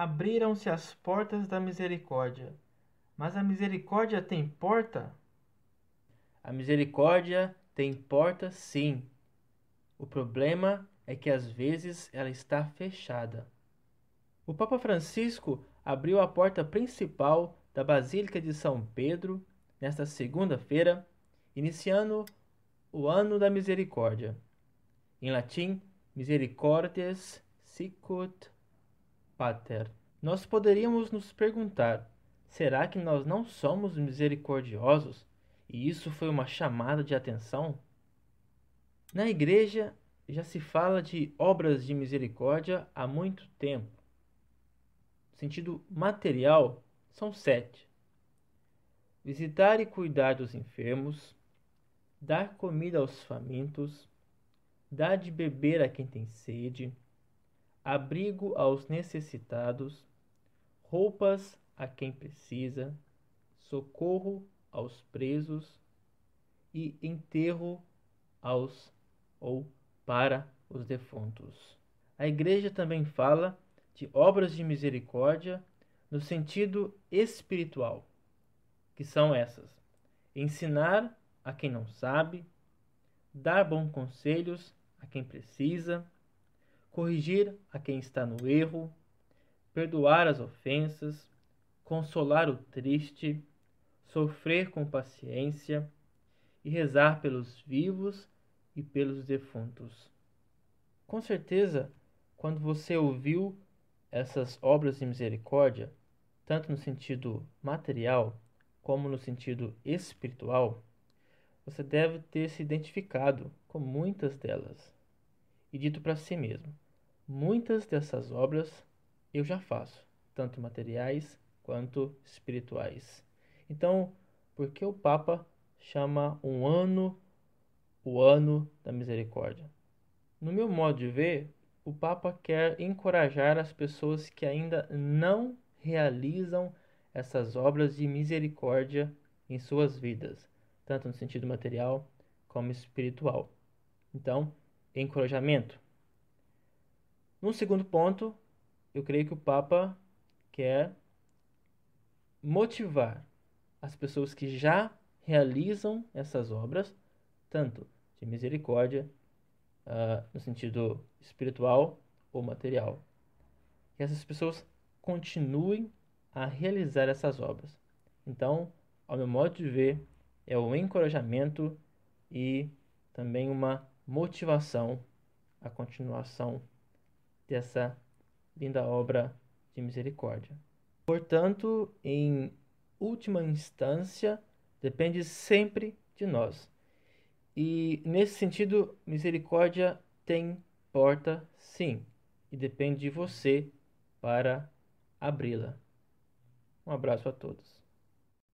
abriram-se as portas da misericórdia. Mas a misericórdia tem porta? A misericórdia tem porta, sim. O problema é que às vezes ela está fechada. O Papa Francisco abriu a porta principal da Basílica de São Pedro nesta segunda-feira, iniciando o Ano da Misericórdia. Em latim, Misericordes sicut pater, nós poderíamos nos perguntar: será que nós não somos misericordiosos? E isso foi uma chamada de atenção? Na igreja já se fala de obras de misericórdia há muito tempo. No sentido material, são sete: visitar e cuidar dos enfermos, dar comida aos famintos, dar de beber a quem tem sede abrigo aos necessitados, roupas a quem precisa, socorro aos presos e enterro aos ou para os defuntos. A Igreja também fala de obras de misericórdia no sentido espiritual, que são essas: ensinar a quem não sabe, dar bons conselhos a quem precisa corrigir a quem está no erro, perdoar as ofensas, consolar o triste, sofrer com paciência e rezar pelos vivos e pelos defuntos. Com certeza, quando você ouviu essas obras de misericórdia, tanto no sentido material como no sentido espiritual, você deve ter se identificado com muitas delas e dito para si mesmo: Muitas dessas obras eu já faço, tanto materiais quanto espirituais. Então, por que o Papa chama um ano o ano da misericórdia? No meu modo de ver, o Papa quer encorajar as pessoas que ainda não realizam essas obras de misericórdia em suas vidas, tanto no sentido material como espiritual. Então, encorajamento. No segundo ponto, eu creio que o Papa quer motivar as pessoas que já realizam essas obras, tanto de misericórdia, uh, no sentido espiritual ou material. Que essas pessoas continuem a realizar essas obras. Então, ao meu modo de ver, é o um encorajamento e também uma motivação à continuação dessa linda obra de misericórdia. Portanto, em última instância, depende sempre de nós. E nesse sentido, misericórdia tem porta, sim, e depende de você para abri-la. Um abraço a todos.